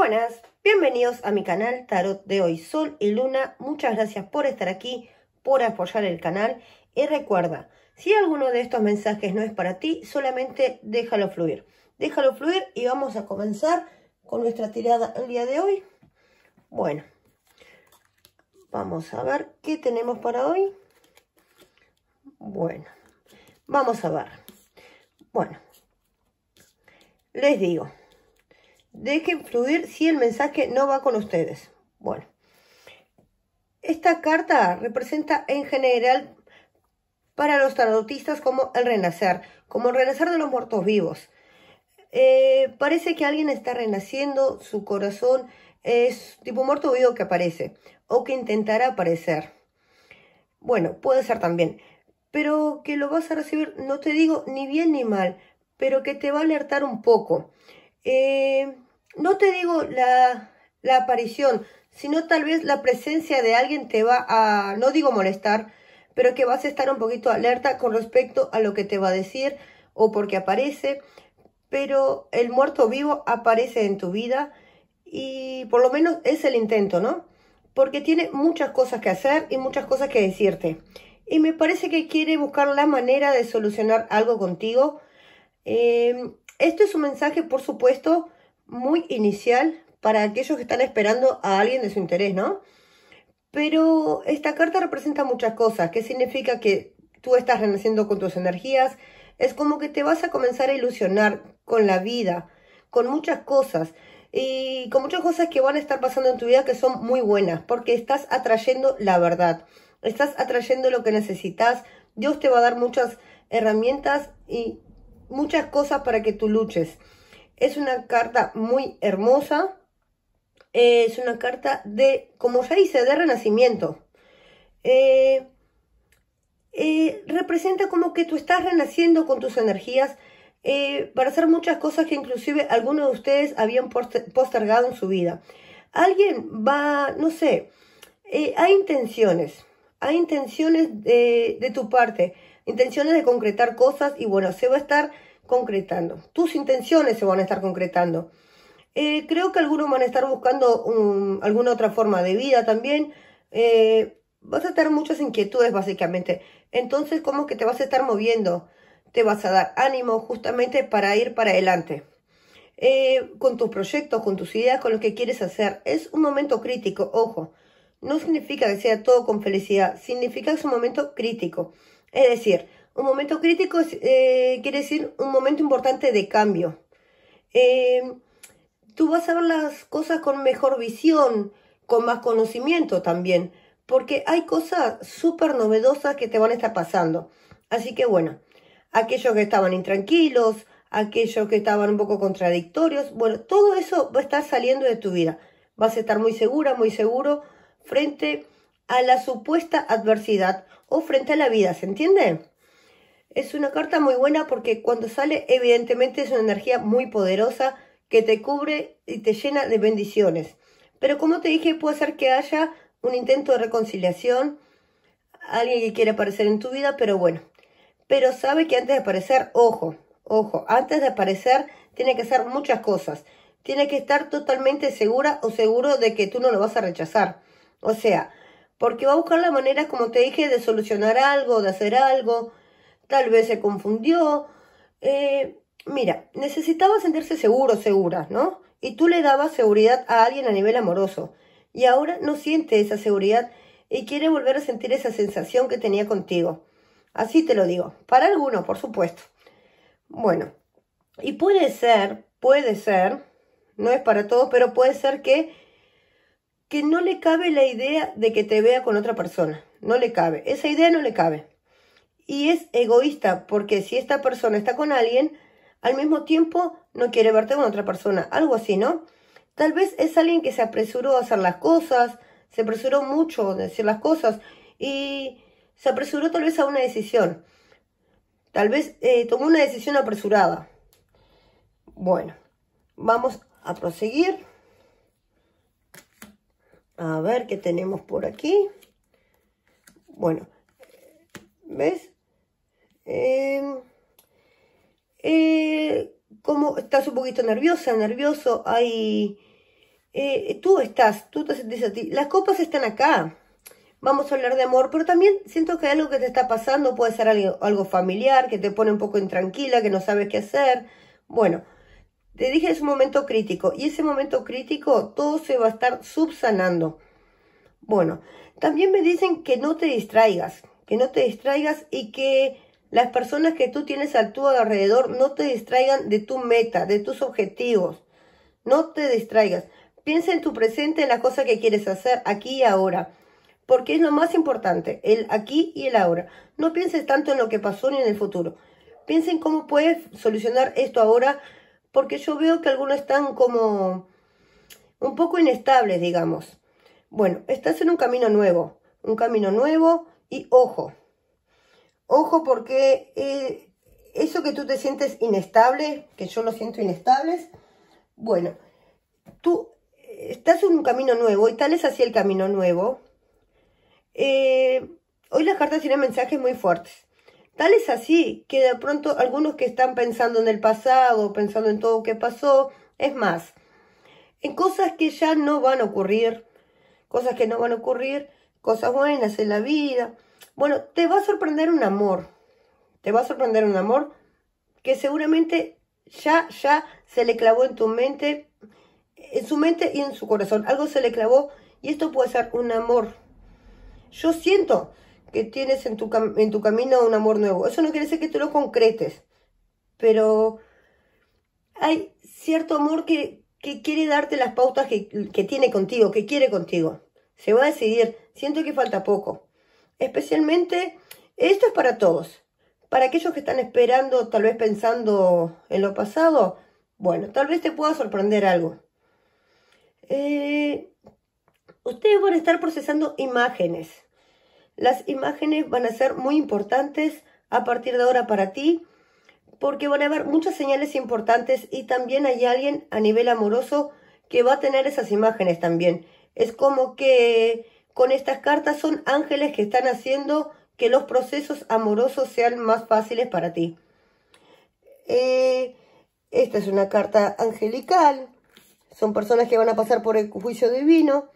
Buenas, bienvenidos a mi canal Tarot de hoy, Sol y Luna. Muchas gracias por estar aquí, por apoyar el canal. Y recuerda, si alguno de estos mensajes no es para ti, solamente déjalo fluir. Déjalo fluir y vamos a comenzar con nuestra tirada el día de hoy. Bueno, vamos a ver qué tenemos para hoy. Bueno, vamos a ver. Bueno, les digo, que fluir si el mensaje no va con ustedes. Bueno, esta carta representa en general para los tarotistas como el renacer, como el renacer de los muertos vivos. Eh, parece que alguien está renaciendo, su corazón es tipo muerto vivo que aparece o que intentará aparecer. Bueno, puede ser también, pero que lo vas a recibir, no te digo ni bien ni mal, pero que te va a alertar un poco. Eh, no te digo la, aparición, sino tal vez la presencia de alguien te va a, no digo molestar, pero que vas a estar un poquito alerta con respecto a lo que te va a decir o porque aparece, pero el muerto vivo aparece en tu vida y por lo menos es el intento, ¿no? Porque tiene muchas cosas que hacer y muchas cosas que decirte. Y me parece que quiere buscar la manera de solucionar algo contigo. Eh, este es un mensaje, por supuesto, muy inicial para aquellos que están esperando a alguien de su interés, ¿no? Pero esta carta representa muchas cosas, que significa que tú estás renaciendo con tus energías, es como que te vas a comenzar a ilusionar con la vida, con muchas cosas y con muchas cosas que van a estar pasando en tu vida que son muy buenas, porque estás atrayendo la verdad, estás atrayendo lo que necesitas, Dios te va a dar muchas herramientas y muchas cosas para que tú luches. Es una carta muy hermosa. es una carta de, como ya dice, de renacimiento. Eh, eh, representa como que tú estás renaciendo con tus energías eh, para hacer muchas cosas que inclusive algunos de ustedes habían postergado en su vida. Alguien va, no sé, hay intenciones, hay intenciones de, de tu parte intenciones de concretar cosas y bueno, se va a estar concretando. Tus intenciones se van a estar concretando. Eh, creo que algunos van a estar buscando alguna otra forma de vida también. Eh, vas a tener muchas inquietudes básicamente. Entonces, ¿cómo que te vas a estar moviendo, te vas a dar ánimo justamente para ir para adelante. Eh, con tus proyectos, con tus ideas, con lo que quieres hacer. Es un momento crítico, ojo. No significa que sea todo con felicidad, significa que es un momento crítico. Es decir, un momento crítico eh, quiere decir un momento importante de cambio. Eh, tú vas a ver las cosas con mejor visión, con más conocimiento también, porque hay cosas súper novedosas que te van a estar pasando. Así que bueno, aquellos que estaban intranquilos, aquellos que estaban un poco contradictorios, bueno, todo eso va a estar saliendo de tu vida. Vas a estar muy segura, muy seguro frente a la supuesta adversidad o frente a la vida, ¿se entiende? Es una carta muy buena porque cuando sale evidentemente es una energía muy poderosa que te cubre y te llena de bendiciones. Pero como te dije, puede ser que haya un intento de reconciliación, alguien que quiere aparecer en tu vida, pero bueno. Pero sabe que antes de aparecer, ojo, ojo, antes de aparecer tiene que hacer muchas cosas. Tiene que estar totalmente segura o seguro de que tú no lo vas a rechazar. O sea, porque va a buscar la manera, como te dije, de solucionar algo, de hacer algo, tal vez se confundió. Eh, mira, necesitaba sentirse seguro, segura, ¿no? Y tú le dabas seguridad a alguien a nivel amoroso, y ahora no siente esa seguridad y quiere volver a sentir esa sensación que tenía contigo. Así te lo digo, para algunos, por supuesto. Bueno, y puede ser, puede ser, no es para todos, pero puede ser que que no le cabe la idea de que te vea con otra persona. No le cabe. Esa idea no le cabe. Y es egoísta, porque si esta persona está con alguien, al mismo tiempo no quiere verte con otra persona. Algo así, ¿no? Tal vez es alguien que se apresuró a hacer las cosas, se apresuró mucho a decir las cosas y se apresuró tal vez a una decisión. Tal vez eh, tomó una decisión apresurada. Bueno, vamos a proseguir. A ver qué tenemos por aquí. Bueno, ¿ves? Em, eh, como estás un poquito nerviosa, nervioso, Ay, eh, tú estás, tú te sentís a ti. Las copas están acá. Vamos a hablar de amor, pero también siento que algo que te está pasando puede ser algo, algo familiar, que te pone un poco intranquila, que no sabes qué hacer. Bueno, te dije es un momento crítico y ese momento crítico todo se va a estar subsanando. Bueno, también me dicen que no te distraigas, que no te distraigas y que las personas que tú tienes a tu alrededor no te distraigan de tu meta, de tus objetivos. No te distraigas. Piensa en tu presente, en la cosa que quieres hacer aquí y ahora. Porque es lo más importante, el aquí y el ahora. No pienses tanto en lo que pasó ni en el futuro. Piensa en cómo puedes solucionar esto ahora porque yo veo que algunos están como un poco inestables, digamos. Bueno, estás en un camino nuevo, un camino nuevo y ojo, ojo porque eh, eso que tú te sientes inestable, que yo lo siento inestable, bueno, tú eh, estás en un camino nuevo y tal es así el camino nuevo. Eh, hoy las cartas tienen mensajes muy fuertes. Tal es así que de pronto algunos que están pensando en el pasado, pensando en todo lo que pasó, es más, en cosas que ya no van a ocurrir, cosas que no van a ocurrir, cosas buenas en la vida. Bueno, te va a sorprender un amor, te va a sorprender un amor que seguramente ya, ya se le clavó en tu mente, en su mente y en su corazón. Algo se le clavó y esto puede ser un amor. Yo siento que tienes en tu, en tu camino un amor nuevo. Eso no quiere decir que tú lo concretes, pero hay cierto amor que, que quiere darte las pautas que, tiene contigo, que quiere contigo. Se va a decidir. Siento que falta poco. Especialmente, esto es para todos. Para aquellos que están esperando, tal vez pensando en lo pasado, bueno, tal vez te pueda sorprender algo. Eh, ustedes van a estar procesando imágenes las imágenes van a ser muy importantes a partir de ahora para ti porque van a haber muchas señales importantes y también hay alguien a nivel amoroso que va a tener esas imágenes también. Es como que con estas cartas son ángeles que están haciendo que los procesos amorosos sean más fáciles para ti. Eh, esta es una carta angelical. Son personas que van a pasar por el juicio divino.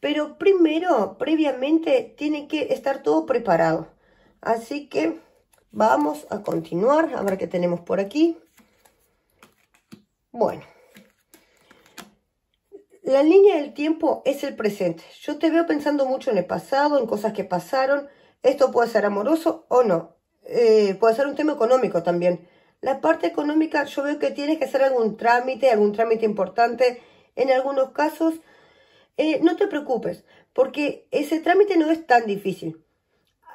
Pero primero, previamente, tiene que estar todo preparado. Así que vamos a continuar. A ver qué tenemos por aquí. Bueno. La línea del tiempo es el presente. Yo te veo pensando mucho en el pasado, en cosas que pasaron. Esto puede ser amoroso o no. Eh, puede ser un tema económico también. La parte económica, yo veo que tienes que hacer algún trámite, algún trámite importante. En algunos casos, eh, no te preocupes, porque ese trámite no es tan difícil.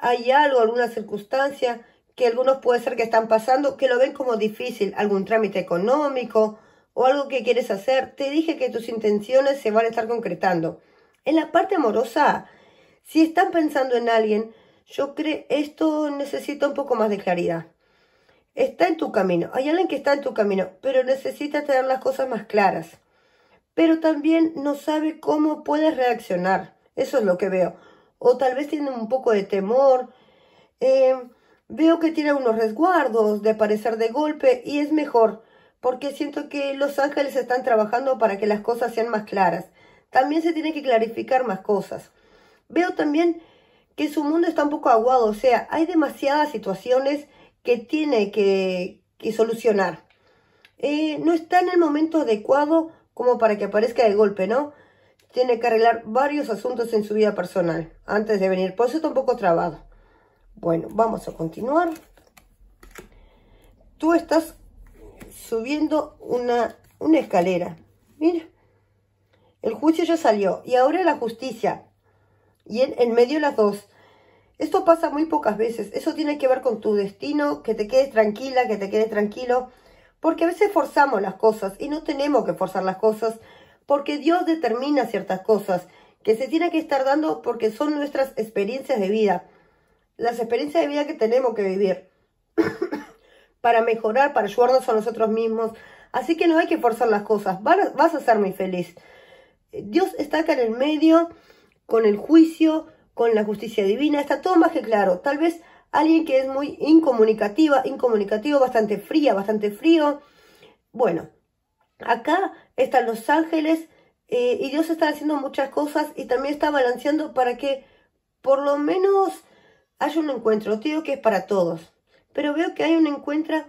Hay algo, alguna circunstancia que algunos puede ser que están pasando, que lo ven como difícil, algún trámite económico o algo que quieres hacer. Te dije que tus intenciones se van a estar concretando. En la parte amorosa, si están pensando en alguien, yo creo esto necesita un poco más de claridad. Está en tu camino, hay alguien que está en tu camino, pero necesita tener las cosas más claras pero también no sabe cómo puede reaccionar. Eso es lo que veo. O tal vez tiene un poco de temor. Em, veo que tiene unos resguardos de aparecer de golpe y es mejor, porque siento que los ángeles están trabajando para que las cosas sean más claras. También se tiene que clarificar más cosas. Veo también que su mundo está un poco aguado, o sea, hay demasiadas situaciones que tiene que, solucionar. Eh, no está en el momento adecuado como para que aparezca de golpe, ¿no? Tiene que arreglar varios asuntos en su vida personal antes de venir. Por eso está un poco trabado. Bueno, vamos a continuar. Tú estás subiendo una, una escalera. Mira, el juicio ya salió y ahora la justicia. Y en, en medio las dos. Esto pasa muy pocas veces. Eso tiene que ver con tu destino, que te quedes tranquila, que te quedes tranquilo porque a veces forzamos las cosas y no tenemos que forzar las cosas porque Dios determina ciertas cosas que se tienen que estar dando porque son nuestras experiencias de vida. Las experiencias de vida que tenemos que vivir para mejorar, para ayudarnos a nosotros mismos. Así que no hay que forzar las cosas. Vas a ser muy feliz. Dios está acá en el medio, con el juicio, con la justicia divina. Está todo más que claro. Tal vez alguien que es muy incomunicativa, incomunicativo, bastante fría, bastante frío. Bueno, acá están los ángeles eh, y Dios está haciendo muchas cosas y también está balanceando para que por lo menos haya un encuentro. Te digo que es para todos, pero veo que hay un encuentro,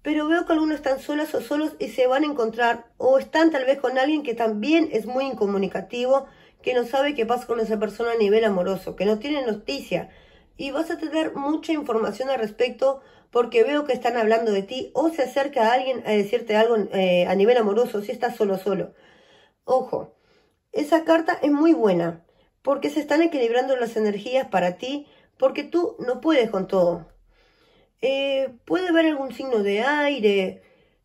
pero veo que algunos están solas o solos y se van a encontrar o están tal vez con alguien que también es muy incomunicativo, que no sabe qué pasa con esa persona a nivel amoroso, que no tiene noticia y vas a tener mucha información al respecto porque veo que están hablando de ti o se acerca a alguien a decirte algo eh, a nivel amoroso si estás solo solo. Ojo, esa carta es muy buena porque se están equilibrando las energías para ti porque tú no puedes con todo. Eh, puede haber algún signo de aire,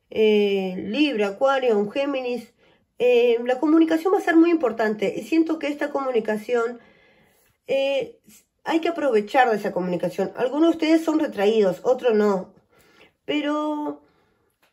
eh, libre, Acuario, un Géminis. la comunicación va a ser muy importante y siento que esta comunicación hay que aprovechar esa comunicación. Algunos de ustedes son retraídos, otros no. Pero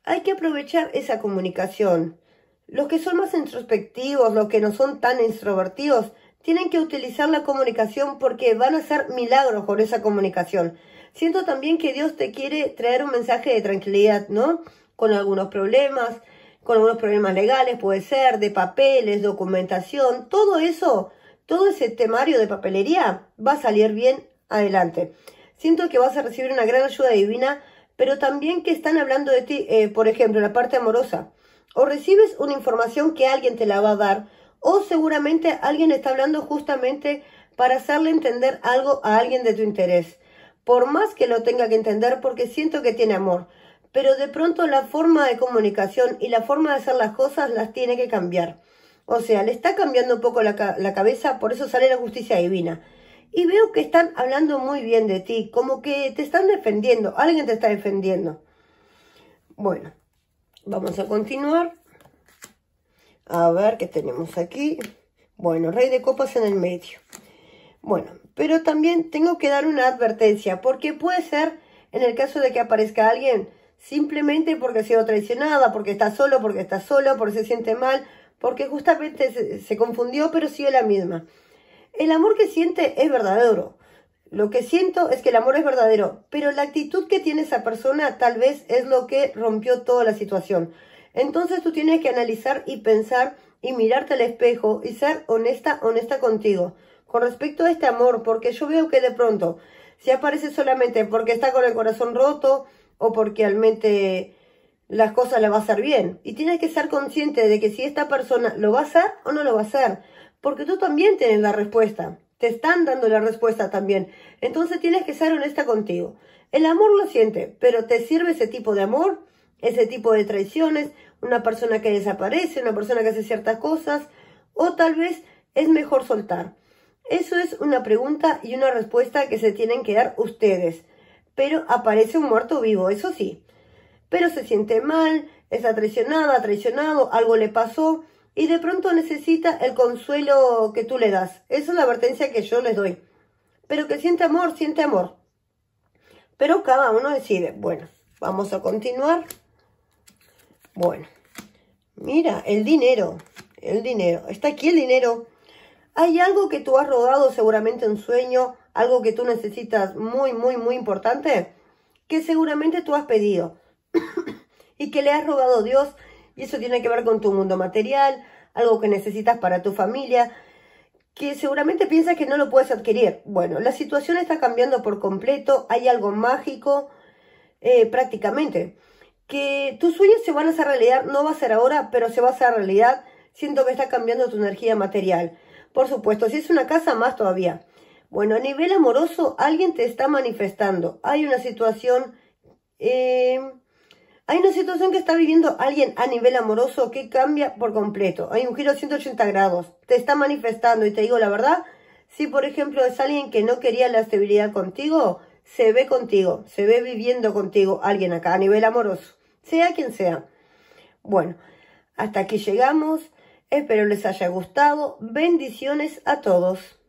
hay que aprovechar esa comunicación. Los que son más introspectivos, los que no son tan extrovertidos, tienen que utilizar la comunicación porque van a hacer milagros con esa comunicación. Siento también que Dios te quiere traer un mensaje de tranquilidad, ¿no? Con algunos problemas, con algunos problemas legales, puede ser, de papeles, documentación, todo eso todo ese temario de papelería va a salir bien adelante. Siento que vas a recibir una gran ayuda divina, pero también que están hablando de ti, eh, por ejemplo, la parte amorosa. O recibes una información que alguien te la va a dar, o seguramente alguien está hablando justamente para hacerle entender algo a alguien de tu interés. Por más que lo tenga que entender, porque siento que tiene amor. Pero de pronto la forma de comunicación y la forma de hacer las cosas las tiene que cambiar. O sea, le está cambiando un poco la, cabeza, por eso sale la justicia divina. Y veo que están hablando muy bien de ti, como que te están defendiendo, alguien te está defendiendo. Bueno, vamos a continuar. A ver qué tenemos aquí. Bueno, rey de copas en el medio. Bueno, pero también tengo que dar una advertencia, porque puede ser, en el caso de que aparezca alguien, simplemente porque ha sido traicionada, porque está solo, porque está solo, porque se siente mal, porque justamente se, confundió, pero sigue la misma. El amor que siente es verdadero. Lo que siento es que el amor es verdadero, pero la actitud que tiene esa persona tal vez es lo que rompió toda la situación. Entonces tú tienes que analizar y pensar y mirarte al espejo y ser honesta, honesta contigo. Con respecto a este amor, porque yo veo que de pronto, si aparece solamente porque está con el corazón roto o porque realmente las cosas le va a hacer bien. Y tienes que ser consciente de que si esta persona lo va a hacer o no lo va a hacer. Porque tú también tienes la respuesta. Te están dando la respuesta también. Entonces tienes que ser honesta contigo. El amor lo siente, pero ¿te sirve ese tipo de amor? Ese tipo de traiciones, una persona que desaparece, una persona que hace ciertas cosas, o tal vez es mejor soltar. Eso es una pregunta y una respuesta que se tienen que dar ustedes. Pero aparece un muerto vivo, eso sí pero se siente mal, es traicionada, traicionado, algo le pasó y de pronto necesita el consuelo que tú le das. Esa es la advertencia que yo les doy. Pero que siente amor, siente amor. Pero cada uno decide. Bueno, vamos a continuar. Bueno, mira, el dinero, el dinero. Está aquí el dinero. Hay algo que tú has rodado seguramente en sueño, algo que tú necesitas muy, muy, muy importante, que seguramente tú has pedido y que le has robado a Dios. Y eso tiene que ver con tu mundo material, algo que necesitas para tu familia, que seguramente piensas que no lo puedes adquirir. Bueno, la situación está cambiando por completo, hay algo mágico eh, prácticamente. Que tus sueños se van a hacer realidad, no va a ser ahora, pero se va a hacer realidad. Siento que está cambiando tu energía material. Por supuesto, si es una casa, más todavía. Bueno, a nivel amoroso, alguien te está manifestando. Hay una situación... Eh, hay una situación que está viviendo alguien a nivel amoroso que cambia por completo. Hay un giro 180 grados. Te está manifestando y te digo la verdad, si por ejemplo es alguien que no quería la estabilidad contigo, se ve contigo, se ve viviendo contigo alguien acá a nivel amoroso, sea quien sea. Bueno, hasta aquí llegamos. Espero les haya gustado. Bendiciones a todos.